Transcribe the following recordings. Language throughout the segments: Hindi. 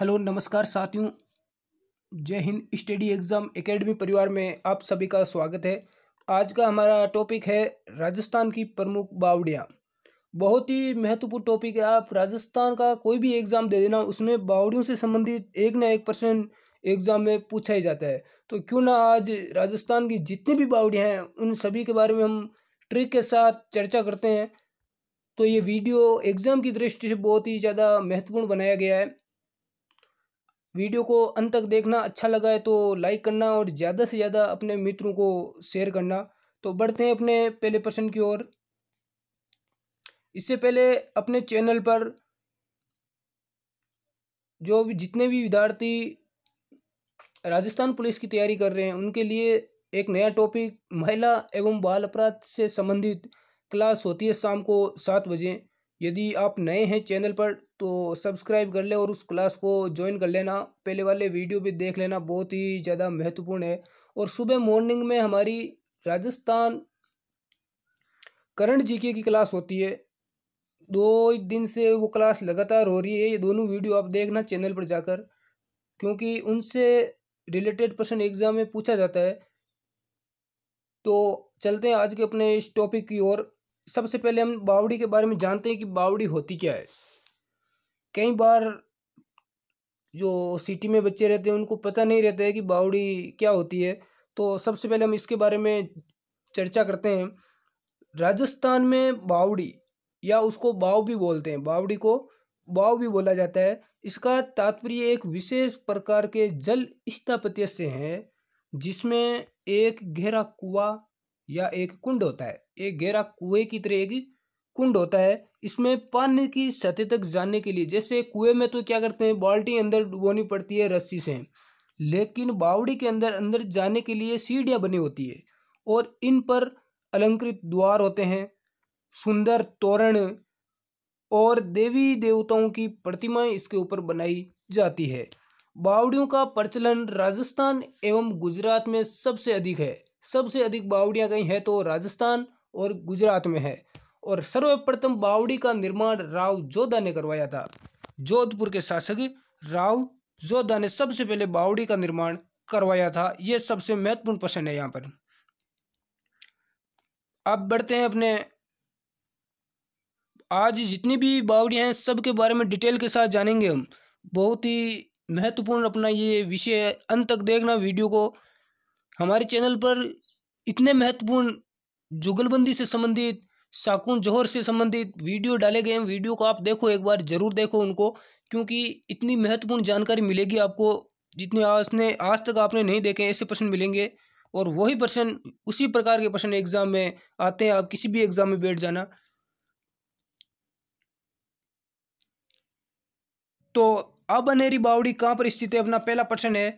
हेलो नमस्कार साथियों जय हिंद स्टडी एग्ज़ाम एकेडमी परिवार में आप सभी का स्वागत है आज का हमारा टॉपिक है राजस्थान की प्रमुख बावड़ियाँ बहुत ही महत्वपूर्ण टॉपिक है आप राजस्थान का कोई भी एग्ज़ाम दे देना उसमें बावड़ियों से संबंधित एक ना एक प्रश्न एग्ज़ाम में पूछा ही जाता है तो क्यों ना आज राजस्थान की जितनी भी बावड़ियाँ हैं उन सभी के बारे में हम ट्रिक के साथ चर्चा करते हैं तो ये वीडियो एग्ज़ाम की दृष्टि से बहुत ही ज़्यादा महत्वपूर्ण बनाया गया है वीडियो को अंत तक देखना अच्छा लगा है तो लाइक करना और ज़्यादा से ज़्यादा अपने मित्रों को शेयर करना तो बढ़ते हैं अपने पहले प्रश्न की ओर इससे पहले अपने चैनल पर जो भी जितने भी विद्यार्थी राजस्थान पुलिस की तैयारी कर रहे हैं उनके लिए एक नया टॉपिक महिला एवं बाल अपराध से संबंधित क्लास होती है शाम को सात बजे यदि आप नए हैं चैनल पर तो सब्सक्राइब कर ले और उस क्लास को ज्वाइन कर लेना पहले वाले वीडियो भी देख लेना बहुत ही ज़्यादा महत्वपूर्ण है और सुबह मॉर्निंग में हमारी राजस्थान करंट जीके की क्लास होती है दो दिन से वो क्लास लगातार हो रही है ये दोनों वीडियो आप देखना चैनल पर जाकर क्योंकि उनसे रिलेटेड प्रश्न एग्जाम में पूछा जाता है तो चलते हैं आज के अपने इस टॉपिक की ओर सबसे पहले हम बावड़ी के बारे में जानते हैं कि बावड़ी होती क्या है कई बार जो सिटी में बच्चे रहते हैं उनको पता नहीं रहता है कि बावड़ी क्या होती है तो सबसे पहले हम इसके बारे में चर्चा करते हैं राजस्थान में बावड़ी या उसको बाव भी बोलते हैं बावड़ी को बाव भी बोला जाता है इसका तात्पर्य एक विशेष प्रकार के जल स्थापत्य से है जिसमें एक गहरा कुआ या एक कुंड होता है एक गहरा कुएं की तरह एक कुंड होता है इसमें पानी की सतह तक जाने के लिए जैसे कुएं में तो क्या करते हैं बाल्टी अंदर डुबोनी पड़ती है रस्सी से लेकिन बावड़ी के अंदर अंदर जाने के लिए सीढ़ियाँ बनी होती है और इन पर अलंकृत द्वार होते हैं सुंदर तोरण और देवी देवताओं की प्रतिमाएं इसके ऊपर बनाई जाती है बावड़ियों का प्रचलन राजस्थान एवं गुजरात में सबसे अधिक है सबसे अधिक बावड़ियाँ कहीं है तो राजस्थान और गुजरात में है और सर्वप्रथम बावड़ी का निर्माण राव जोधा ने करवाया था जोधपुर के शासक राव जोधा ने सबसे पहले बावड़ी का निर्माण करवाया था यह सबसे महत्वपूर्ण प्रश्न है यहाँ पर अब बढ़ते हैं अपने आज जितनी भी बावड़ियाँ हैं सबके बारे में डिटेल के साथ जानेंगे हम बहुत ही महत्वपूर्ण अपना ये विषय है अंत तक देखना वीडियो को हमारे चैनल पर इतने महत्वपूर्ण जुगलबंदी से संबंधित शाकुन जौहर से संबंधित वीडियो डाले गए हैं वीडियो को आप देखो एक बार जरूर देखो उनको क्योंकि इतनी महत्वपूर्ण जानकारी मिलेगी आपको जितने आपने आज तक आपने नहीं देखे ऐसे प्रश्न मिलेंगे और वही प्रश्न उसी प्रकार के प्रश्न एग्जाम में आते हैं आप किसी भी एग्जाम में बैठ जाना तो अब अनेरी बावड़ी कहाँ पर स्थित है अपना पहला प्रश्न है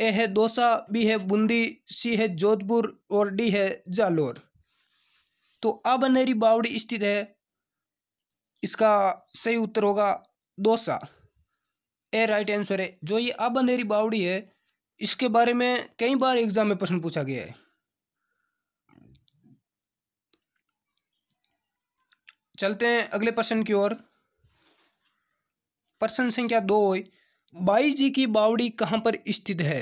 ए है दोसा बी है बूंदी सी है जोधपुर और डी है जालोर तो अब अनेरी बावड़ी स्थित है इसका सही उत्तर होगा दोसा ए राइट आंसर है जो ये अब अनेरी बावड़ी है इसके बारे में कई बार एग्जाम में प्रश्न पूछा गया है चलते हैं अगले प्रश्न की ओर प्रश्न संख्या दो बाई जी की बावड़ी कहाँ पर स्थित है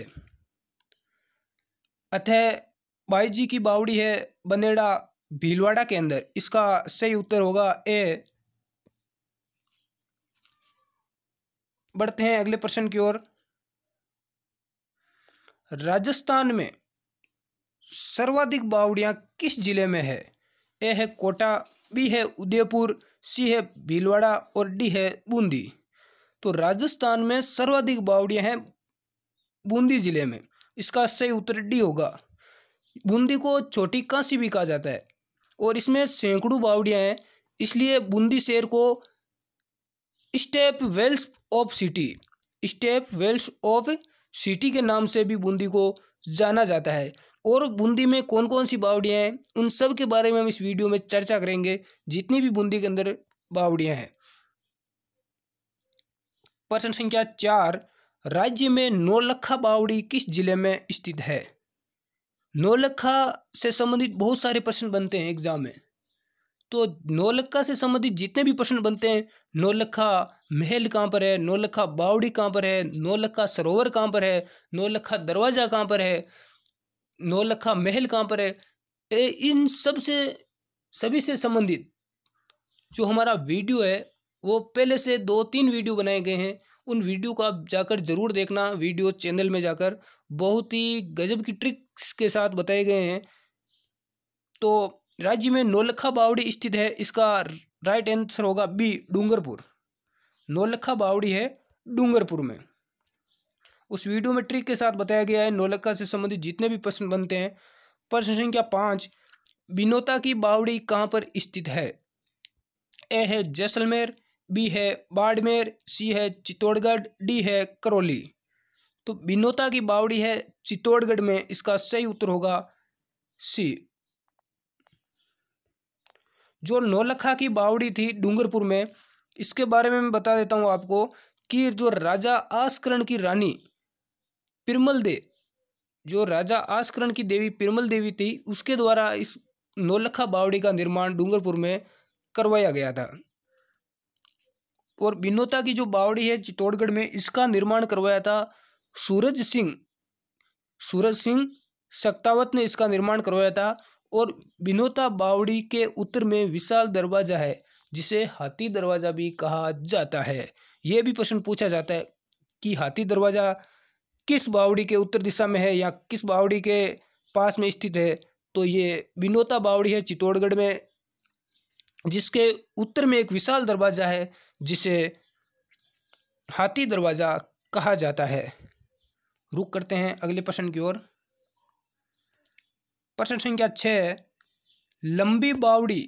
अतः बाई जी की बावड़ी है बनेड़ा भीलवाड़ा के अंदर इसका सही उत्तर होगा ए बढ़ते हैं अगले प्रश्न की ओर राजस्थान में सर्वाधिक बावड़ियां किस जिले में है ए है कोटा बी है उदयपुर सी है भीलवाड़ा और डी है बूंदी तो राजस्थान में सर्वाधिक बावड़ियां हैं बूंदी जिले में इसका सही उत्तर डी होगा बूंदी को छोटी कांसी भी कहा जाता है और इसमें सैकड़ों बावड़ियाँ हैं इसलिए बूंदी शहर को step wells of city step wells of city के नाम से भी बूंदी को जाना जाता है और बूंदी में कौन कौन सी बावड़ियाँ हैं उन सब के बारे में हम इस वीडियो में चर्चा करेंगे जितनी भी बूंदी के अंदर बावड़ियाँ हैं प्रश्न संख्या चार राज्य में नौलखा बावड़ी किस जिले में स्थित है नौलखा से संबंधित बहुत सारे प्रश्न बनते हैं एग्जाम में तो नौलखा से संबंधित जितने भी प्रश्न बनते हैं नौलखा महल कहाँ पर है नौलखा बावड़ी कहाँ पर है नौलखा सरोवर कहाँ पर है नौलखा दरवाज़ा कहाँ पर है नौलखा महल कहाँ पर है ए, इन सब से सभी से संबंधित जो हमारा वीडियो है वो पहले से दो तीन वीडियो बनाए गए हैं उन वीडियो को आप जाकर ज़रूर देखना वीडियो चैनल में जाकर बहुत ही गजब की ट्रिक्स के साथ बताए गए हैं तो राज्य में नौलखा बावड़ी स्थित है इसका राइट आंसर होगा बी डूंगरपुर नौलखा बावड़ी है डूंगरपुर में उस वीडियो में ट्रिक के साथ बताया गया है नौलखा से संबंधित जितने भी प्रश्न बनते हैं प्रश्न संख्या पाँच बिनोता की बावड़ी कहाँ पर स्थित है ए है जैसलमेर बी है बाड़मेर सी है चित्तौड़गढ़ डी है करौली तो बिनोता की बावड़ी है चित्तौड़गढ़ में इसका सही उत्तर होगा सी जो नौलखा की बावड़ी थी डूंगरपुर में इसके बारे में मैं बता देता हूँ आपको कि जो राजा आस्करण की रानी पिरमल दे जो राजा आस्करण की देवी पिरमल देवी थी उसके द्वारा इस नौलखा बावड़ी का निर्माण डूंगरपुर में करवाया गया था और बिनोता की जो बावड़ी है चित्तौड़गढ़ में इसका निर्माण करवाया था सूरज सिंह सूरज सिंह सक्तावत ने इसका निर्माण करवाया था और बिनोता बावड़ी के उत्तर में विशाल दरवाजा है जिसे हाथी दरवाजा भी कहा जाता है ये भी प्रश्न पूछा जाता है कि हाथी दरवाजा किस बावड़ी के उत्तर दिशा में है या किस बावड़ी के पास में स्थित है तो ये बिनोता बावड़ी है चित्तौड़गढ़ में जिसके उत्तर में एक विशाल दरवाज़ा है जिसे हाथी दरवाज़ा कहा जाता है रुक करते हैं अगले प्रश्न की ओर प्रश्न संख्या छः लंबी बावड़ी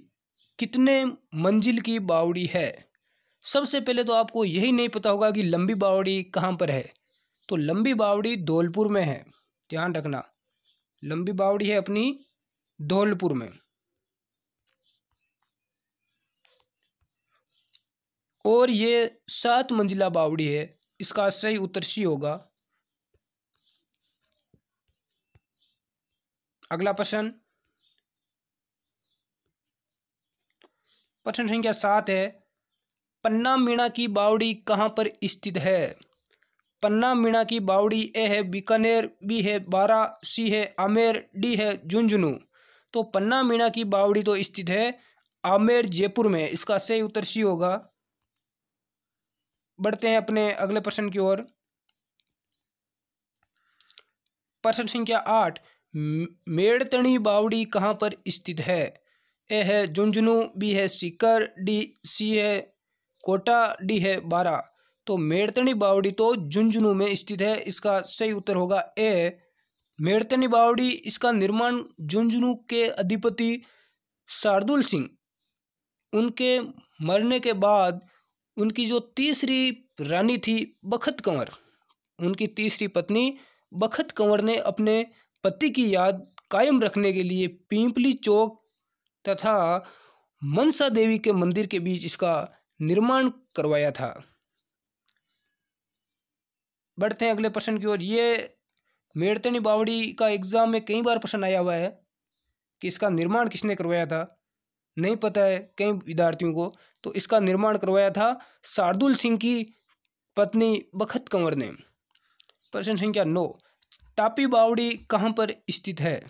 कितने मंजिल की बावड़ी है सबसे पहले तो आपको यही नहीं पता होगा कि लंबी बावड़ी कहाँ पर है तो लंबी बावड़ी धौलपुर में है ध्यान रखना लंबी बावड़ी है अपनी धौलपुर में और ये सात मंजिला बावड़ी है इसका सही उत्तर सी होगा अगला प्रश्न प्रश्न संख्या सात है पन्ना मीणा की बावड़ी कहाँ पर स्थित है पन्ना मीणा की बावड़ी ए है बीकानेर बी है बारा सी है आमेर डी है झुंझुनू तो पन्ना मीणा की बावड़ी तो स्थित है आमेर जयपुर में इसका सही उत्तर सी होगा बढ़ते हैं अपने अगले प्रश्न की ओर प्रश्न संख्या आठ मेड़तणी बावड़ी कहाँ पर स्थित है ए है झुंझुनू बी है सीकर डी सी है कोटा डी है बारा तो मेड़तनी बावड़ी तो झुंझुनू में स्थित है इसका सही उत्तर होगा ए मेड़तनी बावड़ी इसका निर्माण झुंझुनू के अधिपति शार्दुल सिंह उनके मरने के बाद उनकी जो तीसरी रानी थी बखत कंवर उनकी तीसरी पत्नी बखत कंवर ने अपने पति की याद कायम रखने के लिए पीपली चौक तथा मनसा देवी के मंदिर के बीच इसका निर्माण करवाया था बढ़ते हैं अगले प्रश्न की ओर ये मेड़तनी बावड़ी का एग्जाम में कई बार प्रश्न आया हुआ है कि इसका निर्माण किसने करवाया था नहीं पता है कई विद्यार्थियों को तो इसका निर्माण करवाया था शार्दुल सिंह की पत्नी बखत कंवर ने प्रश्न संख्या नौ तापी बावड़ी कहाँ पर स्थित है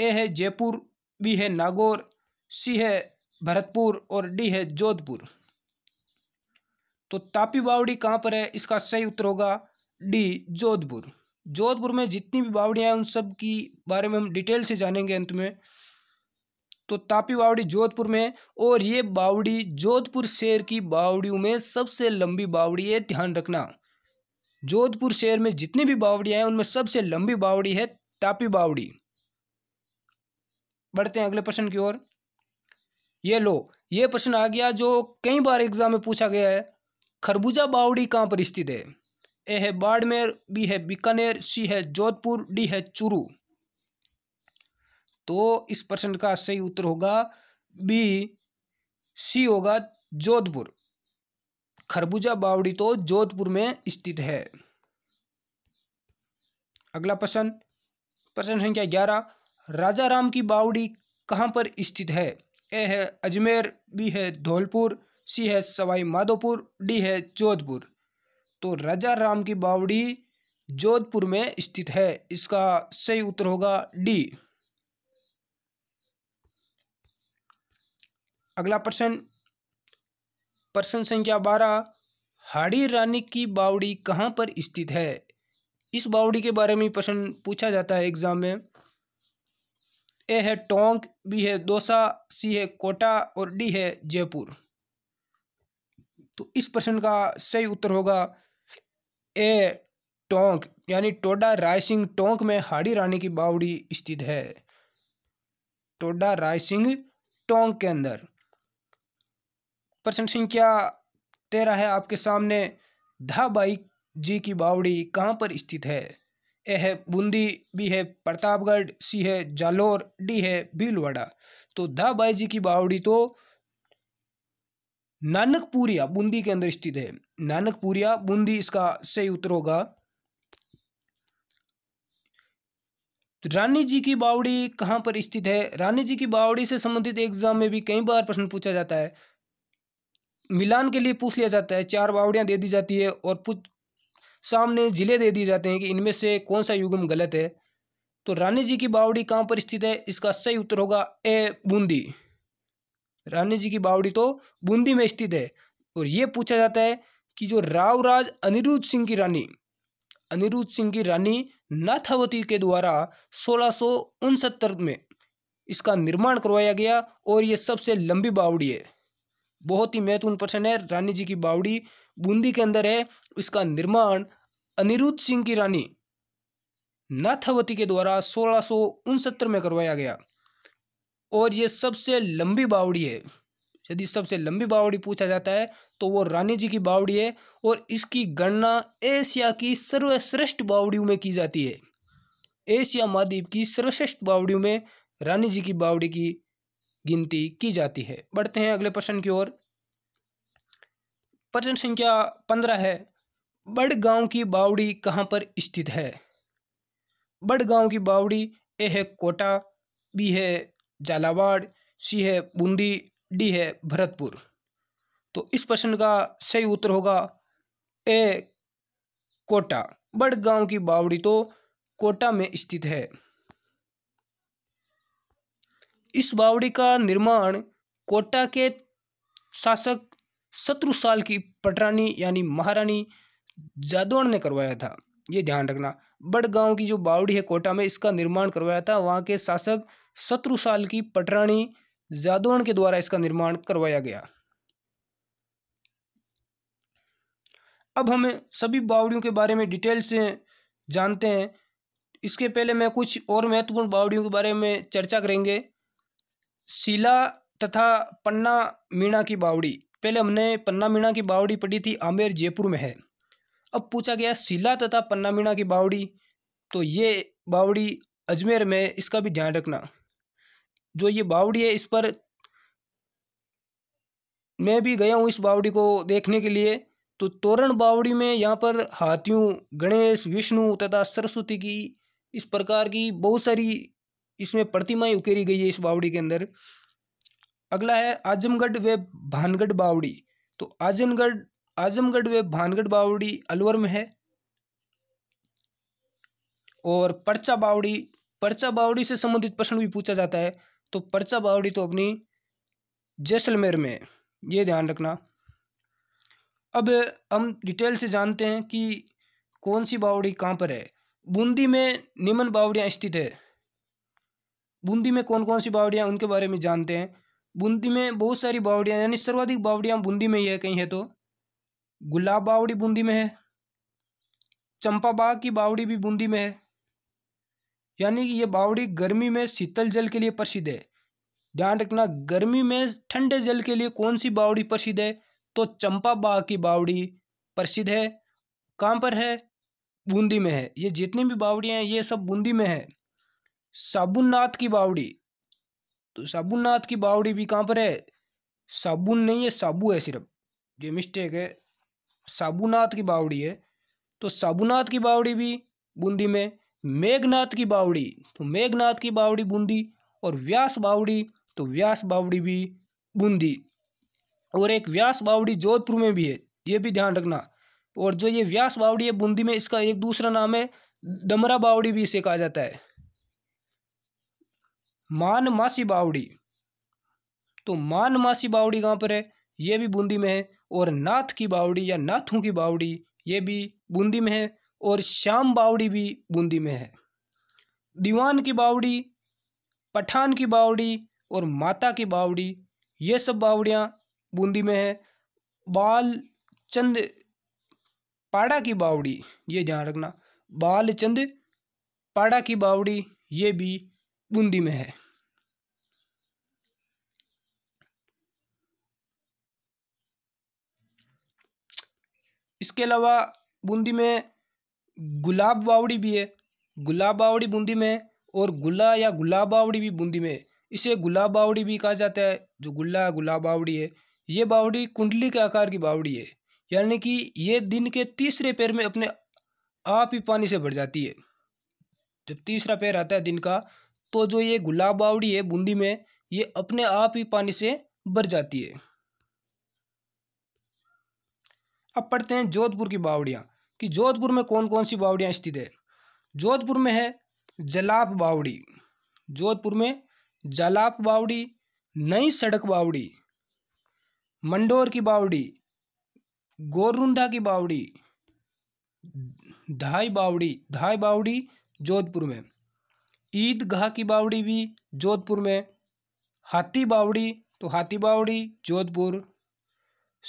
ए है जयपुर बी है नागौर सी है भरतपुर और डी है जोधपुर तो तापी बावड़ी कहाँ पर है इसका सही उत्तर होगा डी जोधपुर जोधपुर में जितनी भी बावड़ियाँ हैं उन सब की बारे में हम डिटेल से जानेंगे अंत में तो तापी बावड़ी जोधपुर में और ये बावड़ी जोधपुर शहर की बावड़ियों में सबसे लंबी बावड़ी है ध्यान रखना जोधपुर शहर में जितनी भी बावड़ियाँ हैं उनमें सबसे लंबी बावड़ी है तापी बावड़ी बढ़ते हैं अगले प्रश्न की ओर ये लो ये प्रश्न आ गया जो कई बार एग्जाम में पूछा गया है खरबूजा बावड़ी कहाँ पर स्थित है ए है बाड़मेर बी है बीकानेर सी है जोधपुर डी है चूरू तो इस प्रश्न का सही उत्तर होगा बी सी होगा जोधपुर खरबूजा बावड़ी तो जोधपुर में स्थित है अगला प्रश्न प्रश्न संख्या ग्यारह राजा राम की बावड़ी कहाँ पर स्थित है ए है अजमेर बी है धौलपुर सी है सवाई माधोपुर डी है जोधपुर तो राजा राम की बावड़ी जोधपुर में स्थित है इसका सही उत्तर होगा डी अगला प्रश्न प्रश्न संख्या बारह हाड़ी रानी की बावड़ी कहाँ पर स्थित है इस बावड़ी के बारे में प्रश्न पूछा जाता है एग्जाम में ए है टोंक बी है दोसा सी है कोटा और डी है जयपुर तो इस प्रश्न का सही उत्तर होगा ए टोंक यानी टोडा रायसिंह टोंक में हाड़ी रानी की बावड़ी स्थित है टोडा रायसिंह टोंक के अंदर प्रश्न संख्या तेरह है आपके सामने धाबाई जी की बावड़ी कहाँ पर स्थित है ए है बूंदी बी है प्रतापगढ़ सी है जालोर डी है भीलवाड़ा तो धाबाई जी की बावड़ी तो नानकपुरिया बूंदी के अंदर स्थित है नानकपुरिया बूंदी इसका सही उत्तर होगा तो रानी जी की बावड़ी कहाँ पर स्थित है रानी जी की बावड़ी से संबंधित एग्जाम में भी कई बार प्रश्न पूछा जाता है मिलान के लिए पूछ लिया जाता है चार बावड़ियाँ दे दी जाती है और सामने ज़िले दे दिए जाते हैं कि इनमें से कौन सा युगम गलत है तो रानी जी की बावड़ी कहाँ पर स्थित है इसका सही उत्तर होगा ए बूंदी रानी जी की बावड़ी तो बूंदी में स्थित है और ये पूछा जाता है कि जो रावराज अनिरुद्ध सिंह की रानी अनिरुद्ध सिंह की रानी नाथावती के द्वारा सोलह में इसका निर्माण करवाया गया और ये सबसे लंबी बावड़ी है बहुत ही महत्वपूर्ण प्रश्न है रानी जी की बावड़ी बूंदी के अंदर है इसका निर्माण अनिरुद्ध सिंह की रानी नाथावती के द्वारा सोलह में करवाया गया और ये सबसे लंबी बावड़ी है यदि सबसे लंबी बावड़ी पूछा जाता है तो वो रानी जी की बावड़ी है और इसकी गणना एशिया की सर्वश्रेष्ठ बावड़ियों में की जाती है एशिया महाद्वीप की सर्वश्रेष्ठ बावड़ियों में रानी जी की बावड़ी की गिनती की जाती है बढ़ते हैं अगले प्रश्न की ओर प्रश्न संख्या पंद्रह है बड़ गांव की बावड़ी कहाँ पर स्थित है बड़ गांव की बावड़ी ए है कोटा बी है झालावाड़ सी है बूंदी डी है भरतपुर तो इस प्रश्न का सही उत्तर होगा ए कोटा बड़ गांव की बावड़ी तो कोटा में स्थित है इस बावड़ी का निर्माण कोटा के शासक शत्रुसाल की पटरानी यानी महारानी जादौड़ ने करवाया था ये ध्यान रखना बड़गांव की जो बावड़ी है कोटा में इसका निर्माण करवाया था वहाँ के शासक शत्रुसाल की पटरानी जादौड़ के द्वारा इसका निर्माण करवाया गया अब हम सभी बावड़ियों के बारे में डिटेल से जानते हैं इसके पहले मैं कुछ और महत्वपूर्ण बावड़ियों के बारे में चर्चा करेंगे शिला तथा पन्ना मीणा की बावड़ी पहले हमने पन्ना मीणा की बावड़ी पढ़ी थी आमेर जयपुर में है अब पूछा गया शिला तथा पन्ना मीणा की बावड़ी तो ये बावड़ी अजमेर में इसका भी ध्यान रखना जो ये बावड़ी है इस पर मैं भी गया हूँ इस बावड़ी को देखने के लिए तो तोरण बावड़ी में यहाँ पर हाथियों गणेश विष्णु तथा सरस्वती की इस प्रकार की बहुत सारी इसमें प्रतिमाएं उकेरी गई है इस बावड़ी के अंदर अगला है आजमगढ़ व भानगढ़ बावड़ी तो आजमगढ़ आजमगढ़ व भानगढ़ बावड़ी अलवर में है और पर्चा बावड़ी पर्चा बावड़ी से संबंधित प्रश्न भी पूछा जाता है तो पर्चा बावड़ी तो अपनी जैसलमेर में ये ध्यान रखना अब हम डिटेल से जानते हैं कि कौन सी बावड़ी कहाँ पर है बूंदी में निमन बावड़ियाँ स्थित है बूंदी में कौन कौन सी बावड़ियाँ उनके बारे में जानते हैं बूंदी में बहुत सारी बावड़ियाँ यानी सर्वाधिक बावड़ियाँ बूंदी में ही है कहीं है तो गुलाब बावड़ी बूंदी में है चंपा बाग की बावड़ी भी बूंदी में है यानी कि ये बावड़ी गर्मी में शीतल जल के लिए प्रसिद्ध है ध्यान रखना गर्मी में ठंडे जल के लिए कौन सी बावड़ी प्रसिद्ध है तो चंपा बाग की बावड़ी प्रसिद्ध है कहाँ पर है बूंदी में है ये जितनी भी बावड़ियाँ हैं ये सब बूंदी में है साबुननाथ की बावड़ी तो साबुननाथ की बावड़ी भी कहाँ पर है साबुन नहीं है साबु है सिर्फ ये मिस्टेक है साबुनाथ की बावड़ी है तो साबुनाथ की बावड़ी भी बूंदी में मेघनाथ की बावड़ी तो मेघनाथ की बावड़ी बूंदी और व्यास बावड़ी तो व्यास बावड़ी भी बूंदी और एक व्यास बावड़ी जोधपुर में भी है ये भी ध्यान रखना और जो ये व्यास बावड़ी है बूंदी में इसका एक दूसरा नाम है दमरा बावड़ी भी इसे कहा जाता है मान मासी बावड़ी तो मान मासी बावड़ी कहाँ पर है ये भी बूंदी में है और नाथ की बावड़ी या नाथों की बावड़ी ये भी बूंदी में है और श्याम बावड़ी भी बूंदी में है दीवान की बावड़ी पठान की बावड़ी और माता की बावड़ी ये सब बावड़ियाँ बूंदी में है बाल चंद पाड़ा की बावड़ी ये ध्यान रखना बाल चंद पाड़ा की बावड़ी ये भी बूंदी में है इसके अलावा बूंदी में गुलाब बावड़ी भी है गुलाब बावड़ी बूंदी में और गुला या गुलाब बावड़ी भी बूंदी में है इसे गुलाब बावड़ी भी कहा जाता है जो गुल्ला गुलाब बावड़ी है ये बावड़ी कुंडली के आकार की बावड़ी है यानी कि ये दिन के तीसरे पैर में अपने आप ही पानी से भर जाती है जब तीसरा पैर आता है दिन का तो जो ये गुलाब बावड़ी है बूंदी में ये अपने आप ही पानी से भर जाती है अब पढ़ते हैं जोधपुर की बावड़ियाँ कि जोधपुर में कौन कौन सी बावड़ियाँ स्थित है जोधपुर में है जलाप बावड़ी जोधपुर में जलाप बावड़ी नई सड़क बावड़ी मंडोर की बावड़ी गोरुंधा की बावड़ी धाई बावड़ी धाई बावड़ी जोधपुर में ईदगाह की बावड़ी भी जोधपुर में हाथी बावड़ी तो हाथी बावड़ी जोधपुर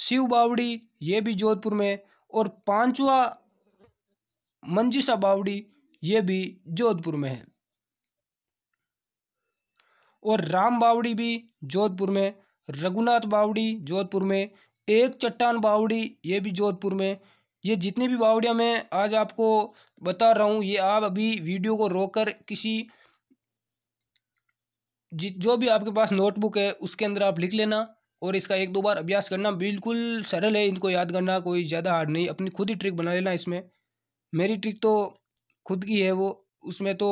शिव बावड़ी ये भी जोधपुर में और पांचवा मंजिशा बावड़ी ये भी जोधपुर में है और राम बावड़ी भी जोधपुर में रघुनाथ बावड़ी जोधपुर में एक चट्टान बावड़ी ये भी जोधपुर में ये जितनी भी बावड़ियाँ मैं आज आपको बता रहा हूँ ये आप अभी वीडियो को रोककर किसी जो भी आपके पास नोटबुक है उसके अंदर आप लिख लेना और इसका एक दो बार अभ्यास करना बिल्कुल सरल है इनको याद करना कोई ज़्यादा हार्ड नहीं अपनी खुद ही ट्रिक बना लेना इसमें मेरी ट्रिक तो खुद की है वो उसमें तो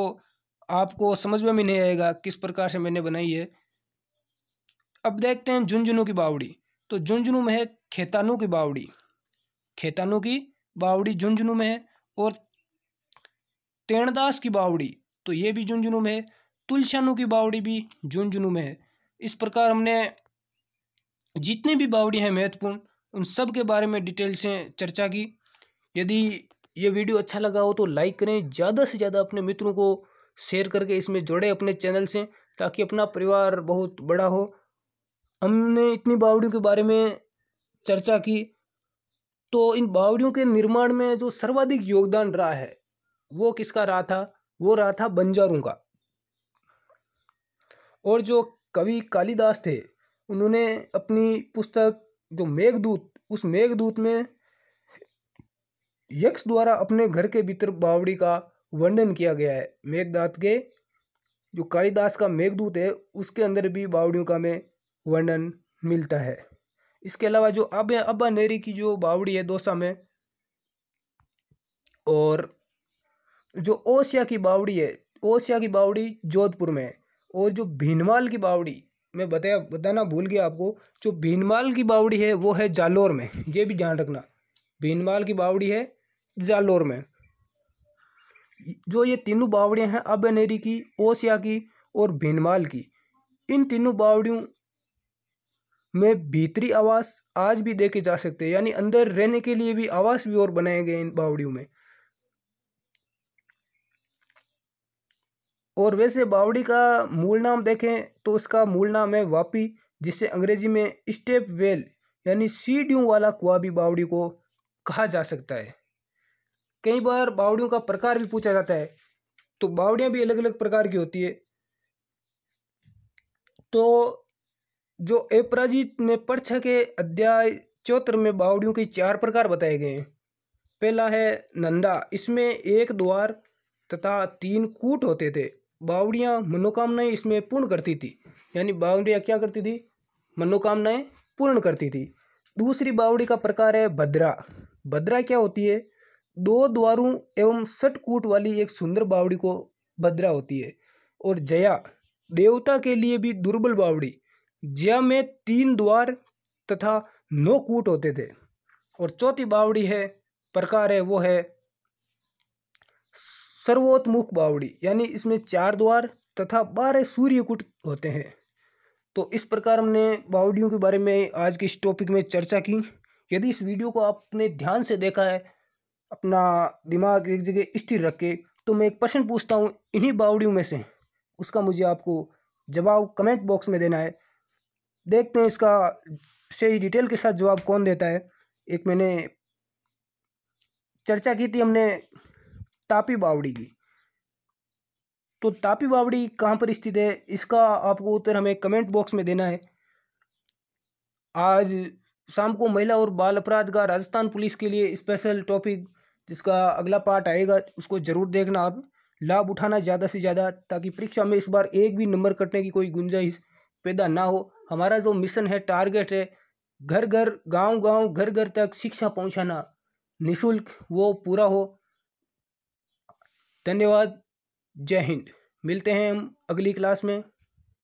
आपको समझ में भी नहीं आएगा किस प्रकार से मैंने बनाई है अब देखते हैं झुंझुनू की बावड़ी तो झुंझुनू में है खेतानों की बावड़ी खेतानों की बावड़ी झुंझुनू में है और तेणदास की बावड़ी तो ये भी झुंझुनू में है तुलशानू की बावड़ी भी झुंझुनू में है इस प्रकार हमने जितनी भी बावड़ी हैं महत्वपूर्ण उन सब के बारे में डिटेल से चर्चा की यदि ये वीडियो अच्छा लगा हो तो लाइक करें ज़्यादा से ज़्यादा अपने मित्रों को शेयर करके इसमें जोड़े अपने चैनल से ताकि अपना परिवार बहुत बड़ा हो हमने इतनी बावड़ियों के बारे में चर्चा की तो इन बावड़ियों के निर्माण में जो सर्वाधिक योगदान रहा है वो किसका रहा था वो रहा था बंजारों का और जो कवि कालिदास थे उन्होंने अपनी पुस्तक जो मेघदूत उस मेघदूत में यक्ष द्वारा अपने घर के भीतर बावड़ी का वर्णन किया गया है मेघदात के जो कालिदास का मेघदूत है उसके अंदर भी बावड़ियों का में वर्णन मिलता है इसके अलावा जो अब अब्बा नेरी की जो बावड़ी है दोसा में और जो ओसिया की बावड़ी है ओसिया की बावड़ी जोधपुर में है और जो भीनवाल की बावड़ी मैं बताया बताना भूल गया आपको जो भीनवाल की बावड़ी है वो है जालोर में ये भी ध्यान रखना भीनवाल की बावड़ी है जालोर में जो ये तीनों बावड़ियाँ हैं अबनेरी की ओसिया की और भीनवाल की इन तीनों बावड़ियों में भीतरी आवास आज भी देखे जा सकते हैं यानी अंदर रहने के लिए भी आवास भी और बनाए गए इन बावड़ियों में और वैसे बावड़ी का मूल नाम देखें तो उसका मूल नाम है वापी जिसे अंग्रेजी में स्टेप वेल यानी सीढ़ियों वाला कुआ भी बावड़ी को कहा जा सकता है कई बार बावड़ियों का प्रकार भी पूछा जाता है तो बावड़ियाँ भी अलग अलग प्रकार की होती है तो जो अपराजित में पर्छ के अध्याय चौत्र में बावड़ियों के चार प्रकार बताए गए हैं पहला है नंदा इसमें एक द्वार तथा तीन कूट होते थे बावड़ियाँ मनोकामनाएं इसमें पूर्ण करती थी यानी बावड़ियाँ क्या करती थी मनोकामनाएं पूर्ण करती थी दूसरी बावड़ी का प्रकार है भद्रा भद्रा क्या होती है दो द्वारों एवं सटकूट वाली एक सुंदर बावड़ी को भद्रा होती है और जया देवता के लिए भी दुर्बल बावड़ी जया में तीन द्वार तथा नौ कूट होते थे और चौथी बावड़ी है प्रकार है वो है सर्वोत्मुख बावड़ी यानी इसमें चार द्वार तथा बारह सूर्यकुट होते हैं तो इस प्रकार हमने बावड़ियों के बारे में आज के इस टॉपिक में चर्चा की यदि इस वीडियो को आपने ध्यान से देखा है अपना दिमाग एक जगह स्थिर रख के तो मैं एक प्रश्न पूछता हूँ इन्हीं बावड़ियों में से उसका मुझे आपको जवाब कमेंट बॉक्स में देना है देखते हैं इसका सही डिटेल के साथ जवाब कौन देता है एक मैंने चर्चा की थी हमने तापी बावड़ी की तो तापी बावड़ी कहाँ पर स्थित है इसका आपको उत्तर हमें कमेंट बॉक्स में देना है आज शाम को महिला और बाल अपराध का राजस्थान पुलिस के लिए स्पेशल टॉपिक जिसका अगला पार्ट आएगा उसको ज़रूर देखना आप लाभ उठाना ज़्यादा से ज़्यादा ताकि परीक्षा में इस बार एक भी नंबर कटने की कोई गुंजाइश पैदा ना हो हमारा जो मिशन है टारगेट है घर घर गांव गांव घर घर तक शिक्षा पहुंचाना निशुल्क वो पूरा हो धन्यवाद जय हिंद मिलते हैं हम अगली क्लास में